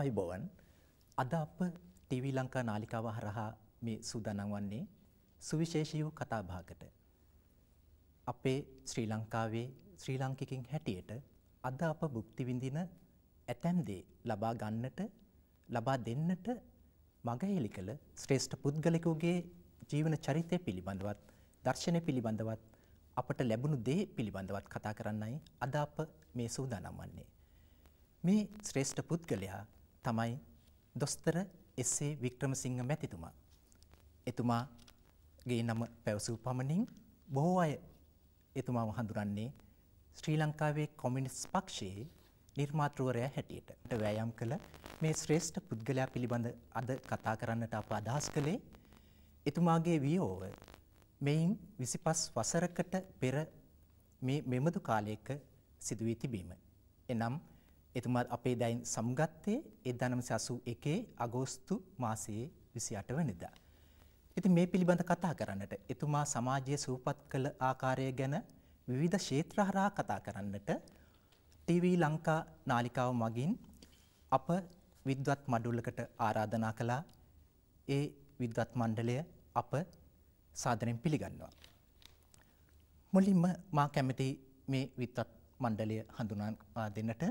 අයිබෝවන් අද අප ටීවී ලංකා නාලිකාව හරහා මේ සූදානම් වන්නේ සුවිශේෂී වූ කතාබහකට. අපේ ශ්‍රී ලංකාවේ ශ්‍රී ලාංකිකයින් හැටියට අද අප භුක්ති විඳින ඇතැම් දේ ලබා ගන්නට ලබා දෙන්නට මගහෙලි කළ ශ්‍රේෂ්ඨ පුද්ගලයෙකුගේ ජීවන චරිතය පිළිබඳවත් දර්ශනය පිළිබඳවත් අපට ලැබුණු දේ පිළිබඳවත් කතා කරන්නයි අද අප මේ සූදානම් වන්නේ. මේ ශ්‍රේෂ්ඨ පුද්ගලයා තමයි දොස්තර එස්.ඒ. වික්‍රමසිංහ මැතිතුමා. එතුමාගේ නම පැවසූ පමණින් බොහෝ අය එතුමාව හඳුරන්නේ ශ්‍රී ලංකාවේ කොමියුනිස්ට් පක්ෂයේ නිර්මාතෘවරයා හැටියට. වෑයම් කළ මේ ශ්‍රේෂ්ඨ පුද්ගලයා පිළිබඳ අද කතා කරන්නට අප අදහස් කළේ එතුමාගේ වියෝව මෙයින් 25 වසරකට පෙර මේ මෙමදු කාලයක සිදු වී තිබීම. එනම් 19 එතුමා අපේ දැයින් සමුගත්තේ 1981 අගෝස්තු මාසයේ 28 වෙනිදා. ඉතින් මේ පිළිබඳ කතා කරන්නට එතුමා සමාජයේ සූපත් කළ ආකාරය ගැන විවිධ ක්ෂේත්‍ර හරහා කතා කරන්නට ටීවී ලංකා නාලිකාව මගින් අප විද්වත් මඩුල්ලකට ආරාධනා කළා. ඒ විද්වත් මණ්ඩලය අප සාදරයෙන් පිළිගන්නවා. මුලින්ම මා කැමති මේ විද්වත් මණ්ඩලය හඳුනා දෙන්නට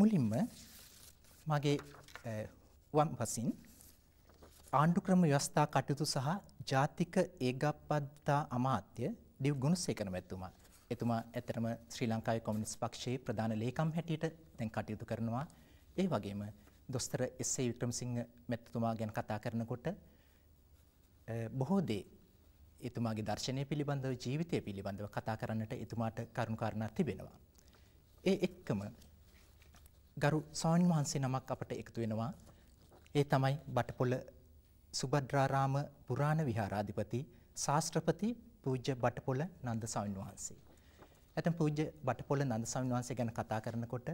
මුලින්ම මගේ වම් පසින් ආණ්ඩු ක්‍රම ව්‍යවස්ථා කටයුතු සහ ජාතික ඒකප්පත්තා අමාත්‍ය දිව් ගුණසේකර මැතිතුමා. එතුමා ඇතරම ශ්‍රී ලංකාවේ කොමියුනිස්ට් පක්ෂයේ ප්‍රධාන ලේකම් හැටියට දැන් කටයුතු කරනවා. ඒ වගේම දොස්තර එස්.ඒ. වික්‍රමසිංහ මැතිතුමා ගැන කතා කරනකොට බොහෝ දේ එතුමාගේ දර්ශනය පිළිබඳව ජීවිතය පිළිබඳව කතා කරන්නට එතුමාට කරුණු කාරණා තිබෙනවා. ඒ එක්කම ගරු ස්වාමීන් වහන්සේ නමක් අපට එකතු වෙනවා. ඒ තමයි බටපොළ සුබද්‍රාරාම පුරාණ විහාරාධිපති ශාස්ත්‍රපති පූජ්‍ය බටපොළ නන්ද ස්වාමීන් වහන්සේ. ඇතම් පූජ්‍ය බටපොළ නන්ද ස්වාමීන් වහන්සේ ගැන කතා කරනකොට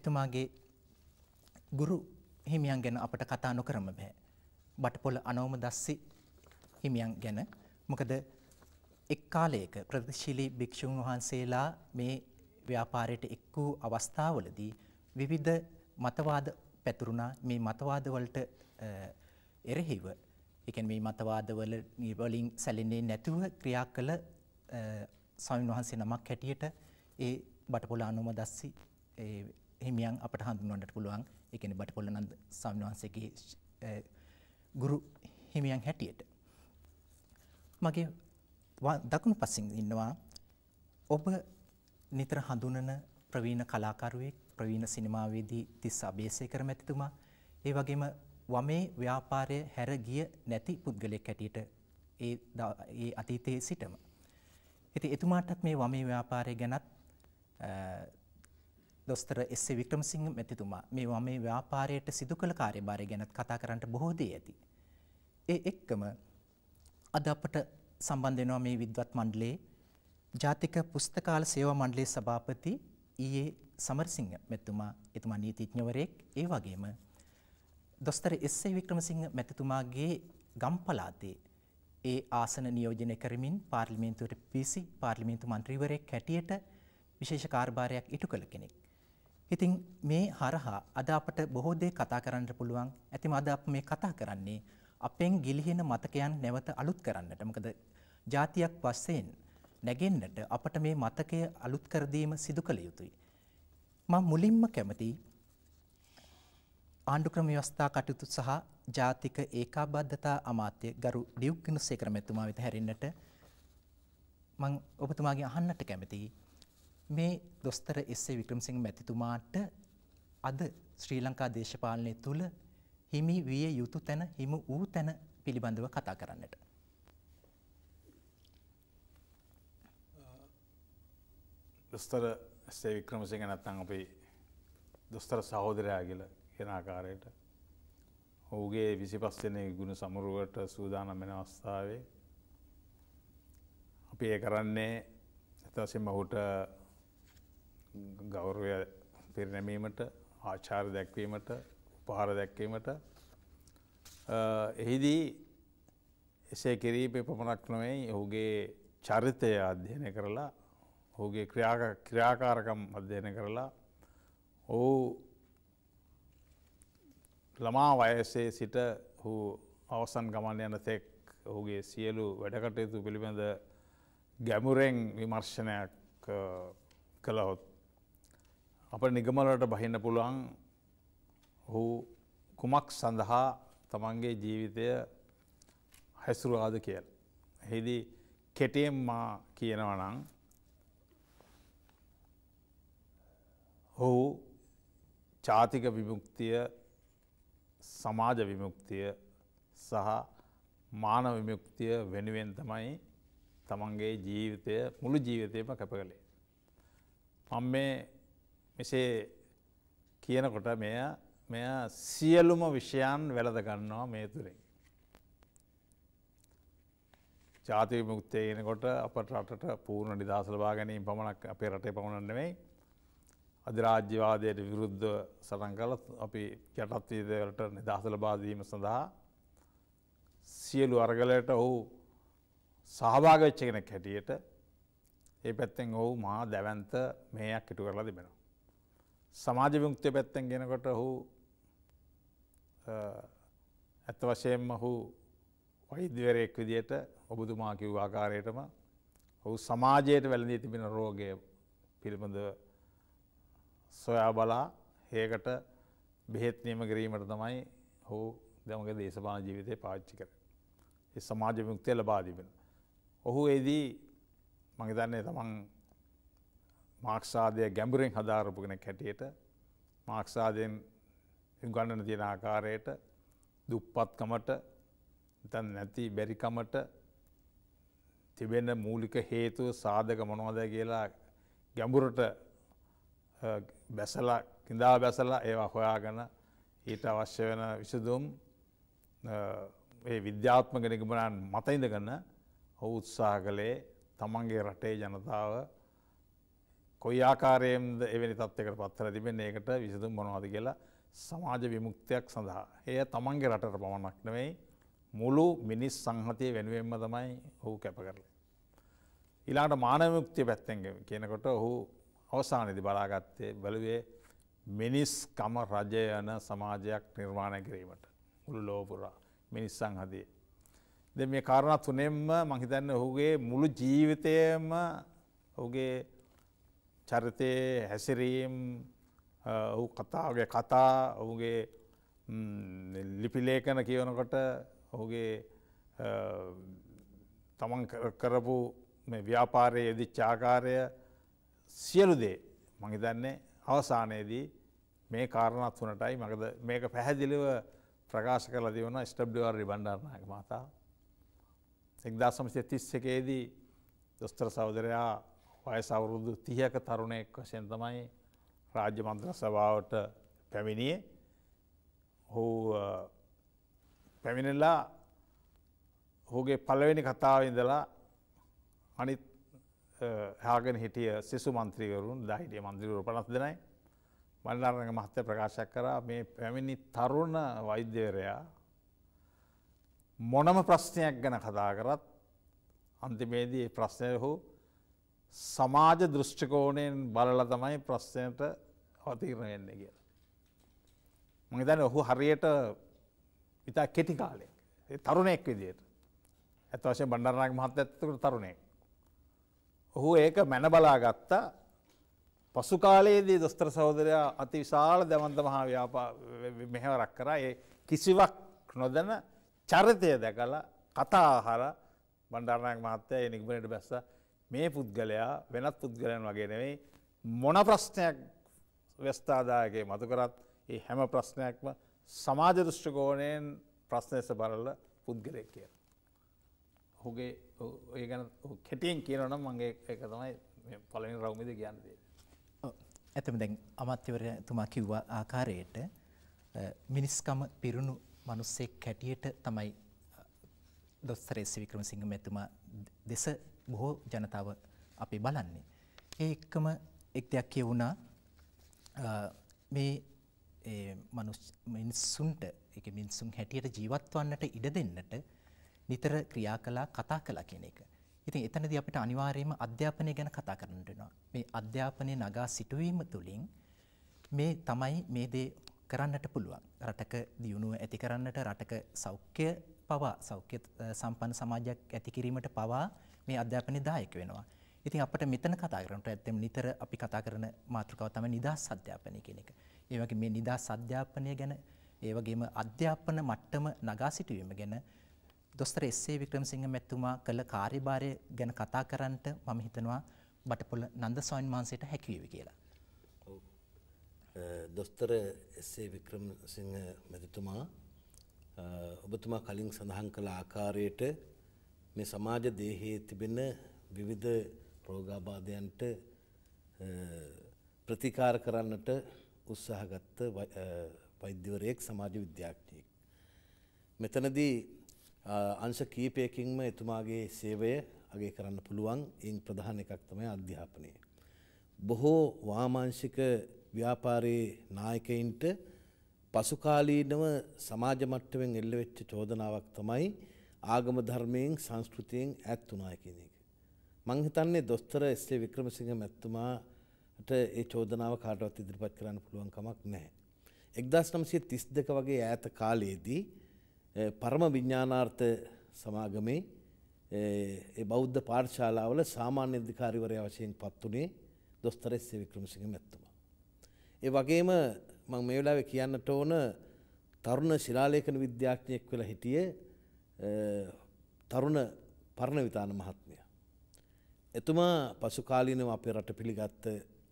එතුමාගේ ගුරු හිමියන් ගැන අපට කතා නොකරම බෑ. බටපොළ අනෝම දස්සි හිමියන් ගැන මොකද එක් කාලයක ප්‍රතිශීලී භික්ෂුන් වහන්සේලා මේ ව්‍යාපාරයට එක් වූ අවස්ථාවලදී විවිධ මතවාද පැතුරුණා මේ මතවාදවලට එරෙහිව එකන් මේ මතවාදවල වලින් සැලෙන්නේ නැතුව ක්‍රියා කළ සවින් වහන්සේ නමක් හැටියට ඒ බටපොල අනුමදස්සි හිමියන් අපට හඳුන්වන්නට පුළුවන් එකන බටපොල නන්ද සවින් වහන්සේගේ ගුරු හිමියන් හැටියට. මගේ දකුණු පසින් ඉන්නවා ඔබ නිතර හඳුනන ප්‍රවීණ කලාකරුවෙක් ප්‍රවීණ සිනමාවේදී තිස්ස අබේසේකර මැතිතුමා ඒ වගේම වමේ ව්‍යාපාරය හැර ගිය නැති පුද්ගලයෙක් හැටියට ඒ ඒ අතීතයේ සිටම. ඉතින් එතුමාටත් මේ වමේ ව්‍යාපාරය ගැනත් දොස්තර එස්.ඒ. වික්‍රමසිංහ මැතිතුමා මේ වමේ ව්‍යාපාරයට සිදු කළ කාර්යභාරය ගැනත් කතා කරන්න බොහෝ දේ ඇති. ඒ එක්කම අද අපට සම්බන්ධ වෙනවා මේ විද්වත් මණ්ඩලයේ ජාතික පුස්තකාල සේවා මණ්ඩලයේ සභාපති ඊයේ සමරසිංහ මෙතුමා එතුමා නීතිඥවරයෙක් ඒ වගේම දොස්තර එස්.ඒ. වික්‍රමසිංහ මෙතුමාගේ ගම්පලාතේ ඒ ආසන නියෝජනය කරමින් පාර්ලිමේන්තුවට පිසි පාර්ලිමේන්තු මන්ත්‍රීවරයෙක් හැටියට විශේෂ කාර්යභාරයක් ඉටු කළ කෙනෙක්. ඉතින් මේ හරහා අද අපට බොහෝ දේ කතා කරන්න පුළුවන්. ඇතිම අද අප මේ කතා කරන්නේ අපෙන් ගිලිහෙන මතකයන් නැවත අලුත් කරන්නට. මොකද ජාතියක් වශයෙන් නැගෙන්නට අපට මේ මතකය අලුත් කර දීම සිදු කළ යුතුයි. මම මුලින්ම කැමති ආණ්ඩුක්‍රම ව්‍යවස්ථා කටයුතු සහ ජාතික ඒකාබද්ධතා අමාත්‍ය ගරු ඩියුක්ගිනුසේකර මැතිතුමා වෙත හැරෙන්නට මම ඔබතුමාගෙන් අහන්නට කැමතියි. මේ දොස්තර එස්.ඒ. වික්‍රමසිංහ මැතිතුමාට අද ශ්‍රී ලංකා දේශපාලනය තුළ හිමි විය යුතු තැන හිමි වූ තැන පිළිබඳව කතා කරන්නට. දොස්තර ඇසේ වික්‍රමසිංහ නැත්තං අපි දොස්තර සහෝදරයා කියල කෙන ආකාරයට ඔහුගේ විසි පස්සනේ ගුණ සමුරුවට සූදානම් වෙන අවස්ථාවේ අපි ඒ කරන්නේ ඇතසිම ඔහුට ගෞරවය පිරිනැමීමට ආචාර දැක්වීමට උපහාර දැක්වීමට එහිදී එසේ කිරීපේ පමණක් නොවෙයි ඔහුගේ චරිතය අධ්‍යයනය කරලා ඔහුගේ ක්‍රියාකාරකම් අධ්‍යයන කරලා ඔහු ළමා වයසේ සිට හු අවසන් ගමන් යන තෙක් ඔහුගේ සියලු වැඩකටයුතු පිළිබඳ ගැමුරෙන් විමර්ශනයක් කළහොත්. අප නිගමලට බහින්න පුළුවන් හු කුමක් සඳහා තමන්ගේ ජීවිතය හැසුරුආද කියල්. හෙදි කෙටියම් මා කියනවනං ඔහු ජාතික විමුක්තිය සමාජ විමුක්තිය සහ මාන විමුක්තිය වෙනුවෙන් තමයි තමන්ගේ ජීවිතය මුළු ජීවිතයම කැප කළේ. මං මේ මෙසේ කියනකොට මෙය මෙය සියලුම විෂයන් වැලදගන්නවා මේ තුරින්. ජාතික මුක්තය එනකොට අප රටට පූර්ණ නිදහසලවා ගැනීම පමණක් අපේ රටේ පමණන්නවෙයි අධිරාජ්‍යවාදයට විරුද්ධ සටන් කළත් අපි යටත්වීදවලට නිදහස ලබාදීම සඳහා සියලු අරගලයට ඔහු සහභාගච්ච කෙනෙක් හැටියට ඒ පැත්තෙන් ඔහු මහා දැවන්ත මේයක් ඉටු කරලා තිබෙනවා. සමාජ විමුක්තිය පැත්තෙන් ගෙනකොට ඔහු ඇත්ත වශයෙන්ම ඔහු වෛද්‍යවරයෙක් විදියට ඔබතුමා කිව් ආකාරයටම ඔහු සමාජයට වැළඳී තිබෙන රෝගය පිළිබඳව සොයා බලා හයකට බෙහෙත්නීම කිරීමට තමයි හෝ දෙමගේ දේශපාන ජීවිතය පාච්චි කර. එ සමාජ මුක්තිය ලබාදීබෙන. ඔහු එදී මහිතන්නේ තමන් මාක්ෂාදය ගැඹුරෙන් හදාරපුගෙන කැටියට මාක්ෂාදයෙන් ගණන තියෙන ආකාරයට දුප්පත්කමට තන් නැති බැරිකමට තිබෙන මූලික හේතුව සාධක මොනවද කියලා ගැඹුරට බැසල කිඳා බැසලා ඒවා හොයාගන ඊට අවශ්‍ය වෙන විසදුම් ඒ විද්‍යාත්මක නිගමනන් මතයිඳගන්න ඔහු උත්සාහ කළේ තමන්ගේ රටේ ජනතාව කොයි ආකාරයේද එවැනි තත්වයකට පත්තර තිබෙන ඒකට විසඳුම් මොනවද කියලා සමාජ විමුක්තියක් සඳහා. එය තමන්ගේ රටට පමණක් නෙවෙයි මුළු මිනිස් සංහතිය වෙනුවෙන්ම තමයි ඔහු කැප කරලා. ඊළඟට මානව විමුක්තිය පැත්තෙන් කියනකොට ඔහු අවසානදි බලාගත්තේ බැලුවේ මිනිස්කම රජය යන සමාජයක් නිර්මාණය කිරීමට. මුළු ලෝපුරා මිනිස් සංහදේ. දෙ මේ කාරණත් තුනෙම්ම මහිතන්න ඔහුගේ මුළු ජීවිතයම ඔහුගේ චරිතය හැසිරීම් ඔහු කතාගේ කතා ඔහුගේ ලිපිලේකන කියවනකොට ඔහුගේ තමන් කරපු ව්‍යාපාරය ඇදි චාකාරය සියලු දේ මහිතන්නේ අවසානයේදී මේ කාරණත් වනටයි මකද මේක පැහැදිලිව ප්‍රකාශ කල දිවන ස්ටබ්ඩවර් බණ්ඩාරණයක මතා එක්දා සමසය තිස්ස එකේදී දොස්තර සෞදරයා වයසවුරුදු තියක තරුණයෙක් වශයෙන් තමයි රාජ්‍ය මන්ත්‍ර සභාවට පැමිණියේ හෝ පැමිණෙල්ලා හෝගේ පලවෙනි කතාව ඉඳලා අනිත් හාගෙන හිටිය සිසු මන්ත්‍රීවරුන් දහිටිය මන්දිරවරු පනස් දෙනයි මල්ලාරග මහත්තය ප්‍රකාශයක් කරා මේ පැමිණි තරුණ වෛද්‍යවරයා මොනම ප්‍රශ්නයක් ගැන කතා කරත් අන්තිමේදී ප්‍රශ්නය හෝ සමාජ දෘෂ්ටිකෝණයෙන් බලල තමයි ප්‍රශ්නයට අවතීරණ වෙන්න කියලා. මහිතන ඔහු හරියට ඉතා කෙටි කාලයක් තරුණෙක් විදියට ඇත්වශය බණ්ඩරනාග මහත්ත ඇත්තකට තරුණෙක් ඔහු ඒක මැන බලා ගත්තා පසු කාලයේදී දොස්තර සහෝදරයා අති විශාල දැවන්ත මහා ව්‍යාපා මෙහෙවරක් කරා ඒ කිසිවක් නොදැන චරිතය දැකලා කතා ආහාර බණ්ඩාරනායක මහත්තයා ඒ නිගමනයට බැස්ස මේ පුද්ගලයා වෙනත් පුද්ගලයන් වගේ නෙවෙයි මොන ප්‍රශ්නයක් ව්‍යස්ථාදායකයේ මතු කරත් ඒ හැම ප්‍රශ්නයක්ම සමාජ දෘෂ්ටිකෝණයෙන් ප්‍රශ්නයස බලල පුද්ගලයක් කියලා. ඔහුගේ ඒ ගැන කෙටියෙන් කියනනම් මගේ එක තමයි පලනි රවමිද කියන්නද. ඇතම දැන් අමත්‍යවර තුමා කිව්වා ආකාරයට මිනිස්කම පිරුණු මනුස්සේ කැටියට තමයි දොස්තර එස් වික්‍රමසිංහ මැතිතුමා දෙස බොහෝ ජනතාව අපි බලන්නේ. ඒ එක්කම එක් දෙයක් කියවුණා මේ මිනිස්සුන්ට එක මිනිසුන් හැටියට ජීවත් වන්නට ඉඩ දෙන්නට නිතර ක්‍රියා කළා කතා කළා කියන එක. ඉතින් එතනදී අපිට අනිවාර්යයෙන්ම අධ්‍යාපනය ගැන කතා කරන්න වෙනවා. මේ අධ්‍යාපනයේ නගා සිටුවීම තුළින් මේ තමයි මේ දේ කරන්නට පුළුවන්. රටක දියුණුව ඇති කරන්නට රටක සෞඛ්‍ය පවා සෞඛ්‍ය සම්පන්න සමාජයක් ඇති කිරීමට පවා මේ අධ්‍යාපනයේ දායක වෙනවා. ඉතින් අපිට මෙතන කතා කරනට ඇත්තම නිතර අපි කතා කරන මාතෘකාව තමයි නිදහස් අධ්‍යාපනය කියන එක. ඒ වගේ මේ නිදහස් අධ්‍යාපනය ගැන ඒ වගේම අධ්‍යාපන මට්ටම නගා සිටුවීම ගැන දොස්තර එස්.ඒ. වික්‍රමසිංහ මැතිතුමා කළ කාර්යභාරය ගැන කතා කරන්නට මම හිතනවා බටපොළ නන්ද ස්වාමීන් වහන්සේට හැකියේවි කියලා. ඔව්. දොස්තර එස්.ඒ. වික්‍රමසිංහ මැතිතුමා ඔබතුමා කලින් සඳහන් කළ ආකාරයට මේ සමාජ දේහයේ තිබෙන විවිධ රෝගාබාධයන්ට ප්‍රතිකාර කරන්නට උත්සාහගත් වෛද්‍යවරයෙක් සමාජ විද්‍යාඥයෙක්. මෙතනදී අංශ කීපයකින්ම එතුමාගේ සේවය අගේ කරන්න පුළුවන් එයින් ප්‍රධාන එකක් තමයි අධ්‍යාපනය. බොහෝ වාමාංශික ව්‍යාපාරයේ නායකයින්ට පසුකාලීනව සමාජ මට්ටමින් එල්ල වෙච්ච චෝදනාවක් තමයි ආගම ධර්මයෙන් සංස්කෘතියෙන් ඈත් වුණා කියන එක. මං හිතන්නේ දොස්තර එස්.ඒ. වික්‍රමසිංහ මැතිතුමාට ඒ චෝදනාව කාටවත් ඉදිරිපත් කරන්න පුළුවන් කමක් නැහැ. 1932 වගේ ඈත කාලයේදී පරම විඤ්ඥානාර්ථ සමාගමේ බෞද්ධ පාර්ශාලාවල සාමාන්‍ය අධිකාරිවරය වශයෙන් පත්වනේ දොස්තරෙස් වික්‍රමසිංහ මැත්තුම. ඒ වගේම මං මේ වෙලාව කියන්නට ඕන තරුණ ශිලාලේඛන විද්‍යාඥයෙක් වෙලා හිටිය තරුණ පරණ විතාන මහත්මය. එතුමා පසුකාලීනව අපේ රට පිළිගත්ත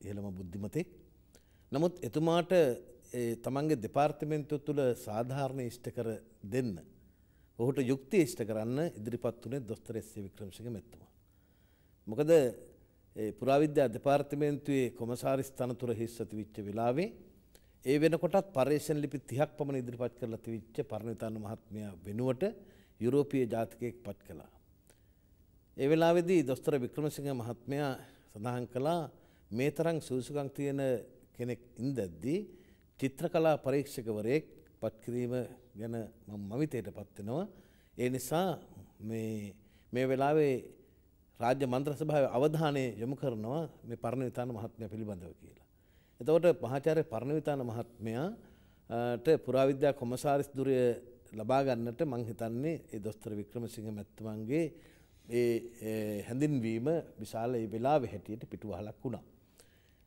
ඉහළම බුද්ධිමතෙක්. නමුත් එතුමාට තමන්ගේ දෙපාර්තමෙන්තු තුළ සාධාරණ ෂ්ට කර දෙන්න. ඔහුට යුක්ති ෂ්ට කරන්න ඉදිරිපත් වනේ දොස්තර එස්සේ වික්‍රමශක මෙත්තම. මොකද පුරාවිද්‍යා දෙපාර්තමේන්තුවේ කොමසාරි ස්ථනතුර හිස්සති විච්ච වෙලාවේ ඒ වෙනකොටත් පර්ේෂණ ලිපි තිහක් පමණ ඉදිරිපත් කරලා තිවිච්ච පරණවිතාන මහත්මයා වෙනුවට යුරෝපීය ජාතිකයෙක් පත් කළා. ඒ වෙලාවේදී දොස්තර වික්‍රමසිංහ මහත්මයා සඳහන් කළා මේ තරම් සූසුකම් තියෙන කෙනෙක් ඉඳද්දී චිත්‍රකලා පරීක්ෂකවරයෙක් පත්කිරීම ගැන මවිතයට පත්වෙනවා. ඒ නිසා මේ වෙලාවේ රාජ්‍ය මන්ත්‍ර සභාව අවධානය යොමු කරනවා මේ පරණවිතාන මහත්මය පිළිබඳව කියලා. එතවට පහචාරය පරණවිතාන මහත්මයාට පුරාවිද්‍යා කොමසාරිස් දුරය ලබාගන්නට මංහිතන්නේ ඒ දොස්තර වික්‍රමසිංහ මැත්තමන්ගේ ඒ හැඳින්වීම විශාල ඒ වෙලා වෙහැටියට පිටුවහලක් වුණා.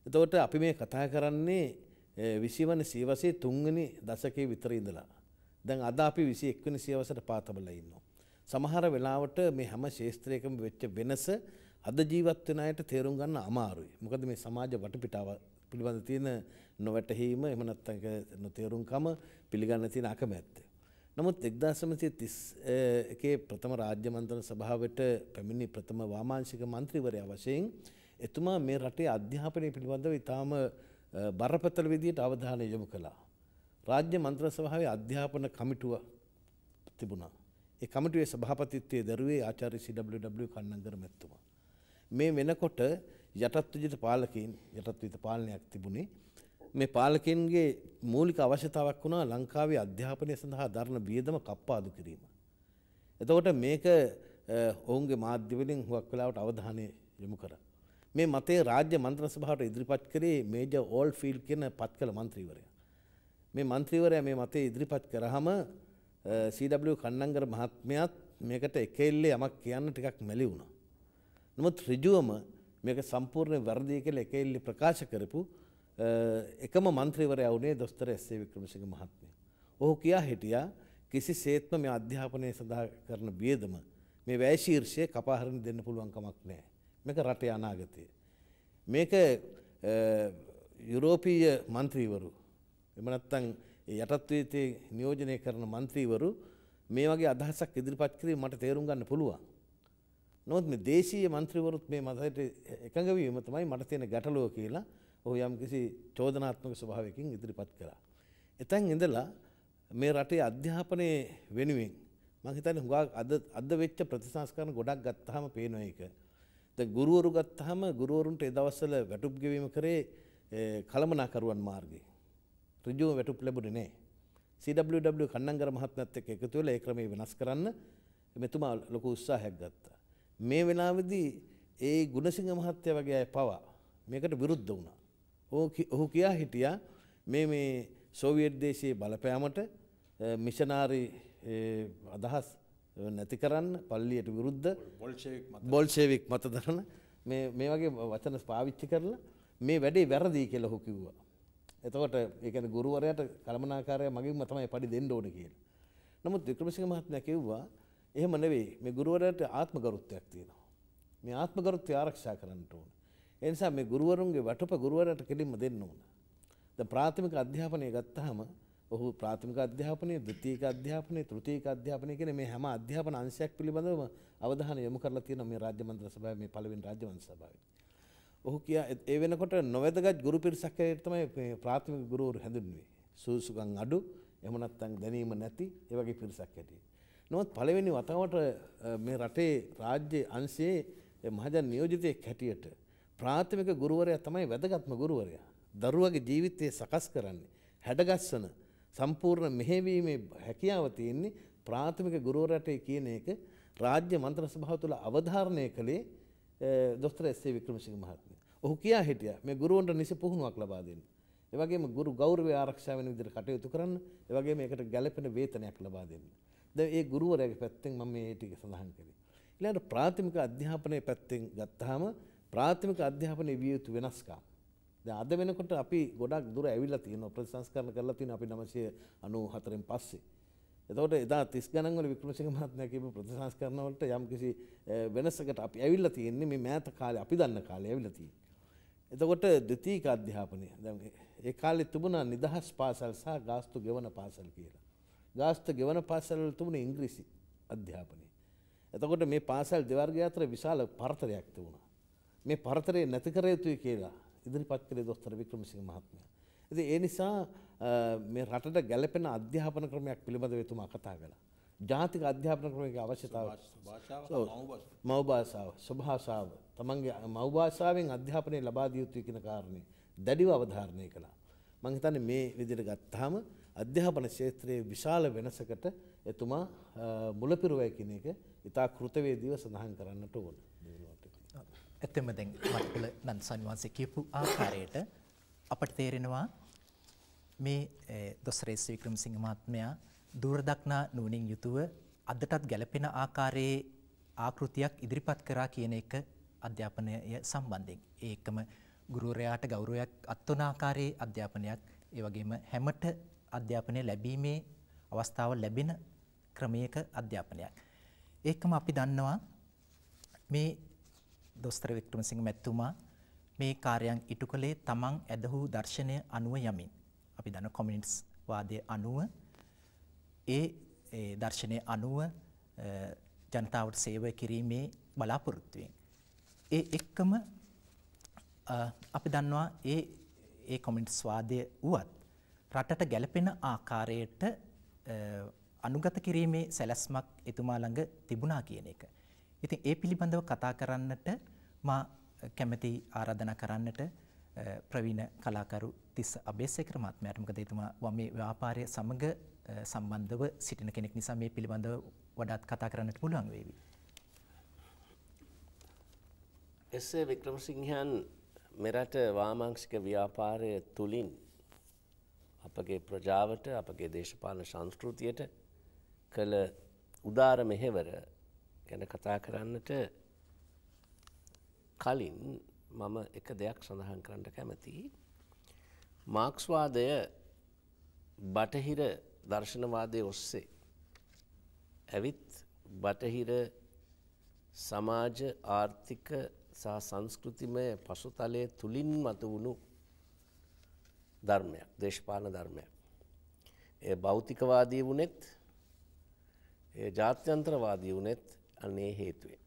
එතවට අපි මේ කතා කරන්නේ විසිවන සීවසේ තුන්ගනි දසකේ විතර ඉඳලා. දැන් අද අපි විසි එක්වනි සේවසට පාතබල ඉන්න. සමහර වෙලාවට මේ හැම ශේස්ත්‍රයකම වෙච්ච වෙනස අද ජීවත්වෙන අයට තේරුම් ගන්න අමාරුයි. මොකද මේ සමාජ වටපිටාව පිළිබඳ තියෙන නොවැටහීම එහෙම නැත්නම් නොතේරුම්කම පිළිගන්න තියෙන අකමැත්ත. නමුත් 1931 ප්‍රථම රාජ්‍ය මන්ත්‍රණ සභාවට පැමිණි ප්‍රථම වාමාංශික මන්ත්‍රීවරයා වශයෙන් එතුමා මේ රටේ අධ්‍යාපනය පිළිබඳව ඉතාම බරපතල විදියට අවධානය යොමු කළා. රාජ්‍ය මන්ත්‍ර සභාවේ අධ්‍යාපන කමිටුව තිබුණා. ඒ කමිටුවේ සභාපතිත්වයේ දරුවේ ආචාර්ය CWW කන්නංගර මැතිතුමා. මේ වෙනකොට යටත් විජිත පාලකයන් යටත් විජිත පාලනයක් තිබුණේ මේ පාලකයන්ගේ මූලික අවශ්‍යතාවක් වුණා ලංකාවේ අධ්‍යාපනය සඳහා දරන වියදම කප්පාදු කිරීම. එතකොට මේක ඔවුන්ගේ මාධ්‍ය වලින් හුඟක් වෙලාවට අවධානය යොමු කරා. මේ මතේ රාජ්‍ය මන්ත්‍ර සභාවට ඉදිරිපත් කරේ මේජර් ඕල්ෆීල්ඩ් කියන පත්කල മന്ത്രിවරයා. මේ മന്ത്രിවරයා මේ මතේ ඉදිරිපත් කරාම CW කන්නංගර මහත්මයාත් මේකට එකෙල්ලේ යමක් කියන්න ටිකක් මැලි වුණා. නමුත් ඍජුවම මේක සම්පූර්ණ වැරදි කියලා එකෙල්ලේ ප්‍රකාශ කරපු එකම മന്ത്രിවරයා වුණේ දොස්තර එස්.ඒ. වික්‍රමසිංහ මහත්මයා. ඔහු කියා හිටියා කිසිසේත්ම මේ අධ්‍යාපනය සඳහා කරන වියදම මේ වැය ශීර්ෂය කපා හරින්න දෙන්න පුළුවන් කමක් නැහැ. මේක රටේ අනාගතය. මේක යුරෝපීය මන්ත්‍රීවරු එමනත්තං යටත්වීතය නියෝජනය කරන මන්ත්‍රීවරු මේ වගේ අදහසක් ඉදිරිපත් කිරීම මට තේරුම් ගන්න පුළුවන්. නොත් මේ දේශීය මන්ත්‍රීවරුත් මේ මතයට එකඟවීම තමයි මට තියෙන ගැටලුව කියලා ඔහු යම් කිසි චෝදනාත්මක ස්වභාවයකින් ඉදිරිපත් කළා. එතැන් ඉඳලා මේ රටේ අධ්‍යාපනය වෙනුවෙන් මහිතන හුඟක් අද වෙච්ච ප්‍රතිසංස්කරන ගොඩක් ගත්තහම පේනො එක. ගුරුවරු ගත්තහම ගුරුවරුන්ට එදවස්සල වැටුප් ගෙවීම කරේ කළමනාකරුවන් මාර්ගය. ඍජුව වැටුප් ලැබුණේ නෑ. CWW කන්නංගර මහත්මයත් එක්ක එකතු වෙලා ඒ ක්‍රමය වෙනස් කරන්න මෙතුමා ලොකු උත්සාහයක් ගත්තා. මේ වෙලාවේදී ඒ ගුණසිංහ මහත්තයා වගේ අය පවා මේකට විරුද්ධ වුණා. ඔහු කියා හිටියා මේ මේ සෝවියට් දේශයේ බලපෑමට මිෂනාරි අදහස් නැති කරන්න පල්ලියට විරුද්ධ බොල්ෂේවික් මතදරන මේ වගේ වචන ස්පාවිච්චි කරලා මේ වැඩේ වැරදිී කියලා හොකිව්වා. එතකොට ඒකන ගුරුවරයට කළමනාකාරය මගින්ම තමයි පඩි දෙන්න ඕන කියලා. නමුත් වික්‍රමසිංහ මහත්මයා කිව්වා එහෙම නෙවෙයි මේ ගුරුවරයාට ආත්ම ගරුත්වයක් තියෙනවා. මේ ආත්ම ගරුත්වය ආරක්ෂා කරන්න ඕන. ඒ නිසා මේ ගුරුවරුන්ගේ වටප ගුරුවරයාට කෙලින්ම දෙන්න ඕන. දැන් ප්‍රාථමික අධ්‍යාපනය ගත්තාම ඔහු ප්‍රාථමික අධ්‍යාපනයේ ද්විතීයික අධ්‍යාපනයේ තෘතීයික අධ්‍යාපනයේ කියන මේ හැම අධ්‍යාපන අංශයක් පිළිබඳවම අවධානය යොමු කරලා තියෙනවා මේ රාජ්‍ය මන්ත්‍ර සභාවේ මේ පළවෙනි රාජ්‍ය මන්ත්‍ර සභාවේ. ඔහු කියා ඒ වෙනකොට නොවැදගත් ගුරු පිරිසක් ඇරෙට තමයි මේ ප්‍රාථමික ගුරුවරු හැඳින්වෙන්නේ. සුසුකම් අඩු එහෙම නැත්නම් දැනීම නැති ඒ වගේ පිරිසක් ඇටියෙ. නමුත් පළවෙනි වතාවට මේ රටේ රාජ්‍ය අංශයේ මහජන නියෝජිතයෙක් හැටියට ප්‍රාථමික ගුරුවරයා තමයි වැදගත්ම ගුරුවරයා. දරුවගේ ජීවිතය සකස් කරන්නේ, හැඩගස්වන සම්පූර්ණ මෙහෙවීමේ හැකියාව තියෙන්නේ ප්‍රාථමික ගුරු රටේ කියන එක රාජ්‍ය මන්ත්‍ර සභාව තුළ අවධාරණය කළේ දොස්තර එස්.ඒ. වික්‍රමසිංහ මහත්මිය. ඔහු කියා හිටියා මේ ගුරුවන්ට නිසි පුහුණුවක් ලබා දෙන්න. ඒ වගේම ගුරු ගෞරවය ආරක්ෂා වෙන විදිහට කටයුතු කරන්න, ඒ වගේම ඒකට ගැළපෙන වේතනයක් ලබා දෙන්න. දැන් ඒ ගුරුවරයාගේ පැත්තෙන් මම මේ ටික සඳහන් කළේ. ඊළඟට ප්‍රාථමික අධ්‍යාපනයේ පැත්තෙන් ගත්තාම ප්‍රාථමික අධ්‍යාපනයේ විය යුතු වෙනස්කම් අද වෙනකොට අපි ගොඩක් දුර ඇවිල්ලා තියෙනවා ප්‍රතිසංස්කරණ කරලා තියෙනවා අපි 994න් පස්සේ. එතකොට එදා 30 ගණන් වල වික්‍රමසිංහ මහත්මයා කියපු ප්‍රතිසංස්කරණ වලට යම්කිසි වෙනසකට අපි ඇවිල්ලා තියෙන්නේ මේ මෑත කාලේ අපි දන්න කාලේ ඇවිල්ලා තියෙන්නේ. එතකොට ද්විතීක අධ්‍යාපනය දැන් ඒ කාලේ තිබුණා නිදහස් පාසල් සහ ගාස්තු ගෙවන පාසල් කියලා. ගාස්තු ගෙවන පාසල් වල තිබුණේ ඉංග්‍රීසි අධ්‍යාපනය. එතකොට මේ පාසල් දෙවර්ගය අතර විශාල පරතරයක් තිබුණා. මේ පරතරය නැති කර යුතුයි කියලා ඉදිරිපත් කළේ දොස්තර වික්‍රමසිංහ මහත්මයා. ඉතින් ඒ නිසා මේ රටට ගැළපෙන අධ්‍යාපන ක්‍රමයක් පිළිබඳව එතුමා කතා කළා. ජාතික අධ්‍යාපන ක්‍රමයක අවශ්‍යතාව මව් භාෂාව ස්වභාෂාව තමන්ගේ මව් භාෂාවෙන් අධ්‍යාපනය ලබා දිය යුතුයි කියන කාරණේ දැඩිව අවධාරණය කළා. මං හිතන්නේ මේ විදිහට ගත්තාම අධ්‍යාපන ක්ෂේත්‍රයේ විශාල වෙනසකට එතුමා මුලපිරුවයි කියන එක ඉතා කෘතවේදීව සඳහන් කරන්නට ඕන. ඇත්තම දැන් මත්කුල නන්සන් වහන්සේ කියපු ආකාරයට අපට තේරෙනවා මේ දොස්රේස් වික්‍රමසිංහ මහත්මයා දුරදක්නා නුවණින් යුතුව අදටත් ගැළපෙන ආකාරයේ ආකෘතියක් ඉදිරිපත් කරා කියන එක අධ්‍යාපනය සම්බන්ධයෙන් ඒකම ගුරුවරයාට ගෞරවයක් අත්වන ආකාරයේ අධ්‍යාපනයක් ඒ වගේම හැමට අධ්‍යාපනය ලැබීමේ අවස්ථාව ලැබෙන ක්‍රමයක අධ්‍යාපනයක් ඒකම අපි දන්නවා මේ දොස්තර වික්‍රමසිංහ මැතිතුමා මේ කාර්යයන් ඉටු කළේ තමන් ඇදහූ දර්ශනය අනුව යමින්. අපි දන කොමිනිටස් වාදය අනුව ඒ දර්ශනය අනුව ජනතාවට සේවය කිරීමේ බලාපොරොත්තුවෙන්. ඒ එක්කම අපි දන්නවා ඒ ඒ කොමිටස් වාදය වුවත් රටට ගැලපෙන ආකාරයට අනුගත කිරීමේ සැලැස්මක් එතුමා ළඟ තිබුණා කියන එක. ඉතින් ඒ පිළිබඳව කතා කරන්නට මා කැමැති ආරාධනා කරන්නට ප්‍රවීණ කලාකරු තිස්ස අබේසේකර මහත්මයාට මොකද එතුමා වම මේ ව්‍යාපාරය සමග සම්බන්ධව සිටින කෙනෙක් නිසා මේ පිළිබඳව වඩාත් කතා කරන්නට පුළුවන් වේවි. එස්සේ වික්‍රමසිංහයන් මෙරට වාමාංශික ව්‍යාපාරය තුලින් අපගේ ප්‍රජාවට අපගේ දේශපාලන සංස්කෘතියට කළ උදාර මෙහෙවර ගැන කතා කරන්නට කලින් මම එක දෙයක් සඳහන් කරන්නට කැමති. මාක්ස්වාදය බටහිර දර්ශනවාදය ඔස්සේ. ඇවිත් බටහිර සමාජ ආර්ථික සහ සංස්කෘතිමය පසුතලය තුළින් මතුවුණු ධර්මයක් දේශපාන ධර්මයක්. ඒ භෞතිකවාදී වනෙත් ඒ ජාත්‍යන්ත්‍රවාදී වනෙත් අන්නේ හේතුවෙන්.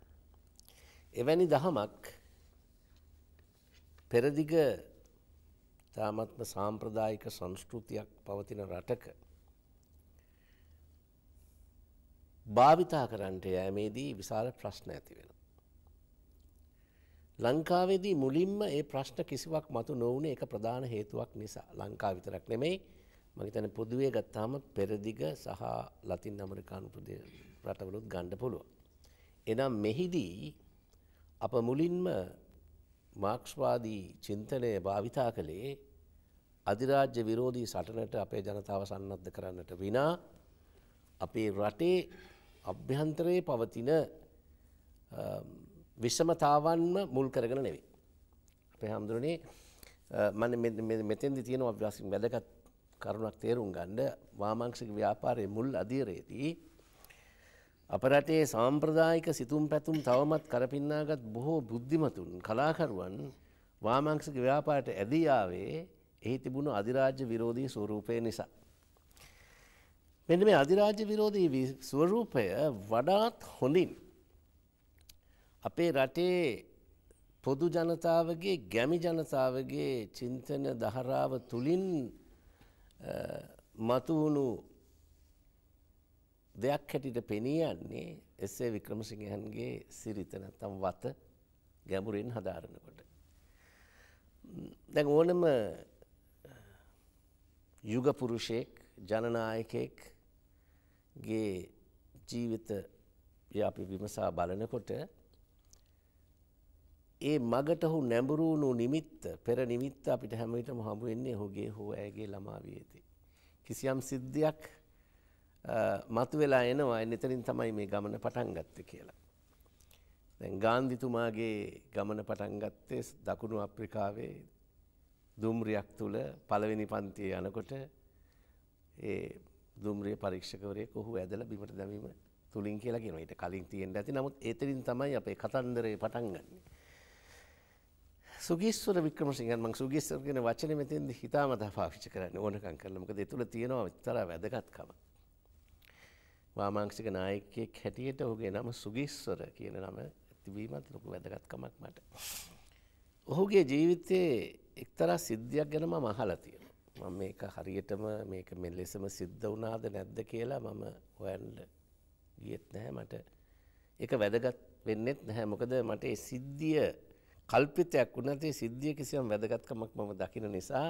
එවැනි දහමක් පෙරදිග තාමත්ම සාම්ප්‍රදායික සංස්කෘතියක් පවතින රටක භාවිතා කරන්නට යෑමේදී විශාල ප්‍රශ්න ඇති වෙන. ලංකාවේදී මුලින්ම ඒ ප්‍රශ්න කිසිවක් මතු නොවුන එක ප්‍රධාන හේතුවක් නිසා ලංකා විතරක් නෙමෙයි මගේතන පොදුවේ ගත්තාම පෙරදිග සහ ලතින් අමරිකානු ප්‍රදේ රටවලුත් ගණ්ඩ පුළුවන්. එනම් මෙහිදී අප මුලින්ම මාක්ස්වාදී චින්තනය භාවිතා කළේ අධිරාජ්‍ය විරෝධී සටනට අපේ ජනතාව සන්නද්ධ කරන්නට විනා අපේ රටේ අභ්‍යන්තරයේ පවතින විෂමතාවන්ම මුල් කරගෙන නෙවේ. අපේ හාමුදුරනේ මන මෙතෙන්දි තියෙන අභ්‍යාසින් වැදගත් කරුණක් තේරුම් ගණ්ඩ වාමාංසික ව්‍යාපාරය මුල් අධීරයේදී අප රටේ සාම්ප්‍රදායික සිතුම් පැතුම් තවමත් කරපින්නාගත් බොහෝ බුද්ධිමතුන් කලාකරුවන් වාමාංශික ව්‍යාපාරයට ඇදී ආවේ එහි තිබුණු අධිරාජ්‍ය විරෝධී ස්වරූපය නිසා. මෙන්න මේ අධිරාජ්‍ය විරෝධී ස්වරූපය වඩාත් හොඳින් අපේ රටේ පොදු ජනතාවගේ ගැමි ජනතාවගේ චින්තන දහරාව තුළින් මතුවුණු දෙයක් හැටිට පෙනීයන්නේ එසේ වික්‍රමසිංහයන්ගේ සිරිත නැත්තම් වත ගැඹුරින් හදාරනකොට. දැන් ඕනම යුගපුරුෂයෙක් ජනනායකයෙක් ගේ ජීවිත අපි විමසා බලනකොට ඒ මගට ඔහු නැඹුරුණු නිමිත්ත පෙර නිමිත්ත අපිට හැමවිටම හමුවෙන්නේ ඔහුගේ හෝ ඇගේ ළමා වියේදී. කිසියම් සිද්ධියක් මතු වෙලා එනවා එතරින් තමයි මේ ගමන පටන් ගත්ත කියලා. දැන් ගාන්ධිතුමාගේ ගමන පටන් ගත්තේ දකුණු අප්‍රිකාවේ දුම්රියක් තුළ පළවෙනි පන්තිය යනකොට ඒ දුම්රිය පරීක්ෂකවරය කොහු ඇදල බිමට දැමීම තුළින් කියලා කියෙන ට කලින් තියෙන් ඇති නමුත් එතරින් තමයි අපේ කතන්දරය පටන්ගන්නේ. සුගිස්වර වික්‍රමසිංහන් මං සුගිස්සර ගෙන වචන මෙතෙන්ද හිතාම දා පාවිච්ච කරන්න ඕනකන් කරලමක දෙතුළ තියෙනවා විතර වැදගත්කම. වාමාංශික නායකයෙක් හැටියට ඔහුගේ නම සුගිස්වර කියන නම තිබීමත් ලොකු වැදගත්කමක් මට. ඔහුගේ ජීවිතයේ එක්තරා සිද්ධියක් ගැන මම අහලා තියෙනවා. මම මේක හරියටම මේක මෙලෙසම සිද්ධ වුණාද නැද්ද කියලා මම හොයන්න ගියෙත් නැහැ මට. ඒක වැදගත් වෙන්නෙත් නැහැ. මොකද මට ඒ සිද්ධිය කල්පිතයක් වුණත් ඒ සිද්ධිය කිසියම් වැදගත්කමක් මම දකින නිසා